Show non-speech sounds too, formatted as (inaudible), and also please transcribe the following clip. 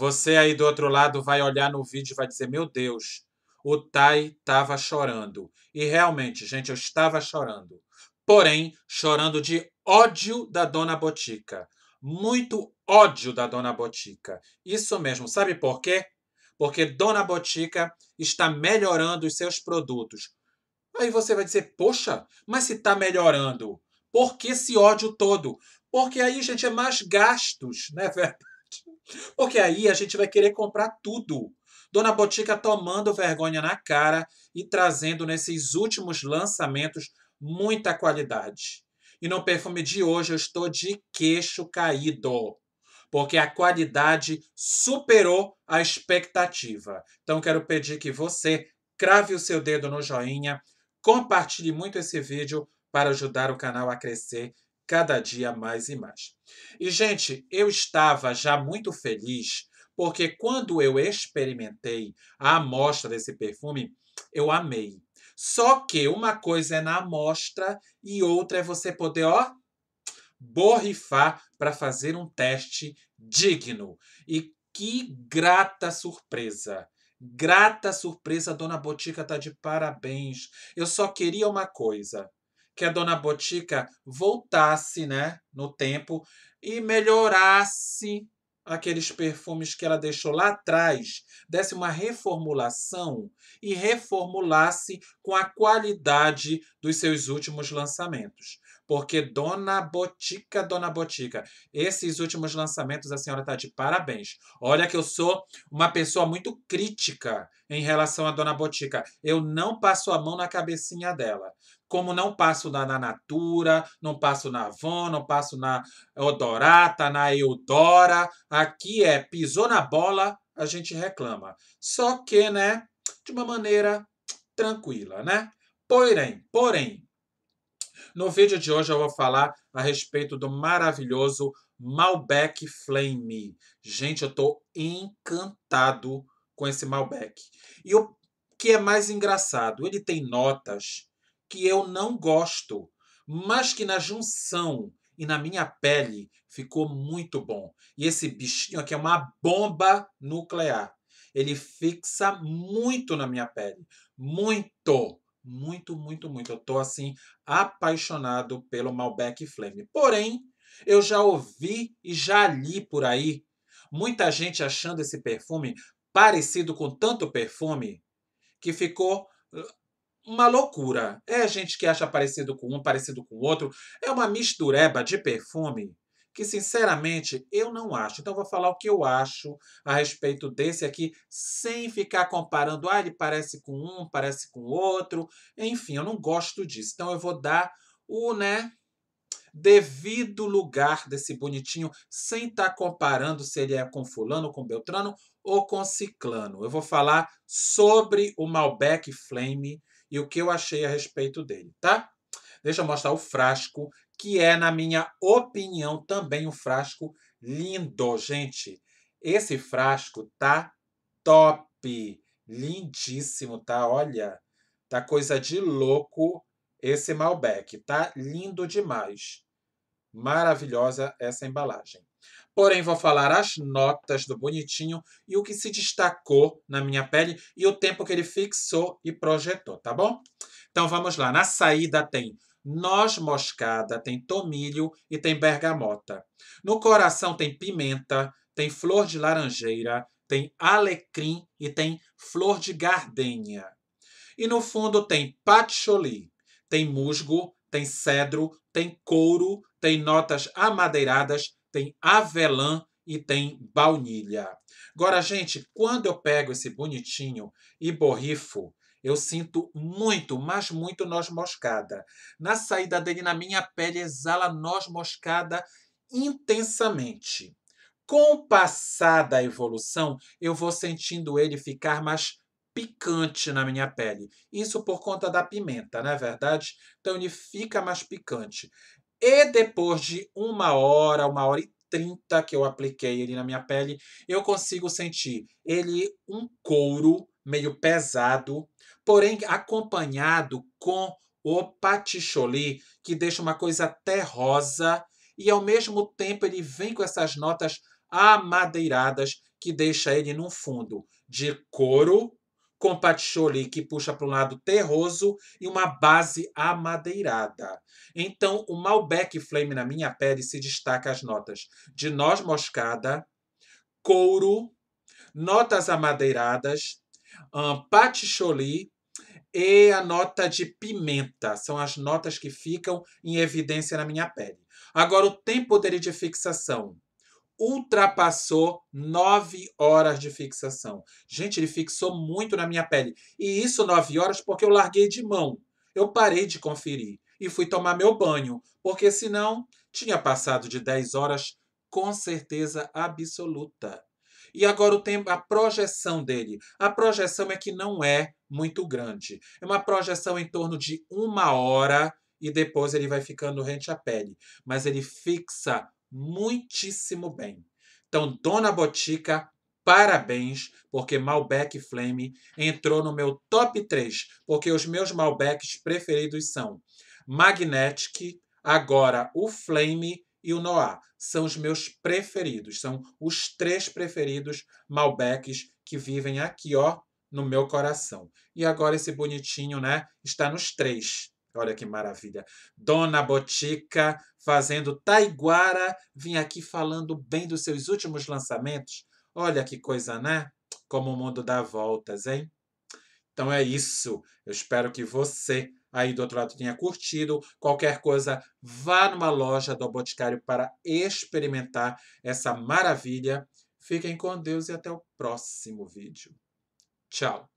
Você aí do outro lado vai olhar no vídeo e vai dizer: Meu Deus, o Tai estava chorando. E realmente, gente, eu estava chorando. Porém, chorando de ódio da dona Botica. Muito ódio da dona Botica. Isso mesmo. Sabe por quê? Porque dona Botica está melhorando os seus produtos. Aí você vai dizer: Poxa, mas se está melhorando, por que esse ódio todo? Porque aí, gente, é mais gastos, (laughs) né, verdade? Porque aí a gente vai querer comprar tudo. Dona Botica tomando vergonha na cara e trazendo nesses últimos lançamentos muita qualidade. E no perfume de hoje eu estou de queixo caído, porque a qualidade superou a expectativa. Então quero pedir que você crave o seu dedo no joinha, compartilhe muito esse vídeo para ajudar o canal a crescer cada dia mais e mais. E, gente, eu estava já muito feliz porque quando eu experimentei a amostra desse perfume, eu amei. Só que uma coisa é na amostra e outra é você poder, ó, borrifar para fazer um teste digno. E que grata surpresa! Grata surpresa, Dona Botica tá de parabéns. Eu só queria uma coisa: que a dona Botica voltasse, né, no tempo e melhorasse aqueles perfumes que ela deixou lá atrás, desse uma reformulação e reformulasse com a qualidade dos seus últimos lançamentos porque Dona Botica, Dona Botica, esses últimos lançamentos a senhora tá de parabéns. Olha que eu sou uma pessoa muito crítica em relação a Dona Botica. Eu não passo a mão na cabecinha dela. Como não passo na, na Natura, não passo na Avon, não passo na Odorata, na Eudora. Aqui é pisou na bola, a gente reclama. Só que, né, de uma maneira tranquila, né? Porém, porém, no vídeo de hoje eu vou falar a respeito do maravilhoso Malbec Flame. Gente, eu tô encantado com esse Malbec. E o que é mais engraçado, ele tem notas que eu não gosto, mas que na junção e na minha pele ficou muito bom. E esse bichinho aqui é uma bomba nuclear. Ele fixa muito na minha pele, muito. Muito, muito, muito. Eu tô assim apaixonado pelo Malbec Flame. Porém, eu já ouvi e já li por aí muita gente achando esse perfume parecido com tanto perfume que ficou uh, uma loucura. É gente que acha parecido com um, parecido com outro. É uma mistureba de perfume que sinceramente eu não acho. Então vou falar o que eu acho a respeito desse aqui, sem ficar comparando, ah, ele parece com um, parece com outro. Enfim, eu não gosto disso. Então eu vou dar o, né, devido lugar desse bonitinho, sem estar tá comparando se ele é com fulano, com beltrano ou com ciclano. Eu vou falar sobre o Malbec Flame e o que eu achei a respeito dele, tá? Deixa eu mostrar o frasco, que é, na minha opinião, também um frasco lindo, gente. Esse frasco tá top, lindíssimo, tá? Olha, tá coisa de louco esse Malbec, tá lindo demais. Maravilhosa essa embalagem. Porém, vou falar as notas do bonitinho e o que se destacou na minha pele e o tempo que ele fixou e projetou, tá bom? Então vamos lá. Na saída tem Noz moscada tem tomilho e tem bergamota. No coração tem pimenta, tem flor de laranjeira, tem alecrim e tem flor de gardenia. E no fundo tem patchouli, tem musgo, tem cedro, tem couro, tem notas amadeiradas, tem avelã e tem baunilha. Agora, gente, quando eu pego esse bonitinho e borrifo, eu sinto muito, mas muito noz moscada. Na saída dele na minha pele exala noz moscada intensamente. Com o passar da evolução, eu vou sentindo ele ficar mais picante na minha pele. Isso por conta da pimenta, não é verdade? Então ele fica mais picante. E depois de uma hora, uma hora e trinta que eu apliquei ele na minha pele, eu consigo sentir ele um couro meio pesado, porém acompanhado com o patchouli que deixa uma coisa terrosa e ao mesmo tempo ele vem com essas notas amadeiradas que deixa ele num fundo de couro com patchouli que puxa para um lado terroso e uma base amadeirada. Então, o Malbec Flame na minha pele se destaca as notas de noz moscada, couro, notas amadeiradas, um, paticholi e a nota de pimenta. São as notas que ficam em evidência na minha pele. Agora, o tempo dele de fixação ultrapassou nove horas de fixação. Gente, ele fixou muito na minha pele. E isso nove horas porque eu larguei de mão. Eu parei de conferir e fui tomar meu banho, porque senão tinha passado de 10 horas com certeza absoluta. E agora o tempo, a projeção dele. A projeção é que não é muito grande. É uma projeção em torno de uma hora e depois ele vai ficando rente à pele. Mas ele fixa muitíssimo bem. Então, Dona Botica, parabéns, porque Malbec Flame entrou no meu top 3, porque os meus Malbecs preferidos são Magnetic, agora o Flame e o Noir são os meus preferidos, são os três preferidos Malbecs que vivem aqui, ó, no meu coração. E agora esse bonitinho, né, está nos três. Olha que maravilha. Dona Botica fazendo Taiguara, vim aqui falando bem dos seus últimos lançamentos. Olha que coisa, né? Como o mundo dá voltas, hein? Então é isso. Eu espero que você Aí do outro lado tenha curtido. Qualquer coisa, vá numa loja do Boticário para experimentar essa maravilha. Fiquem com Deus e até o próximo vídeo. Tchau!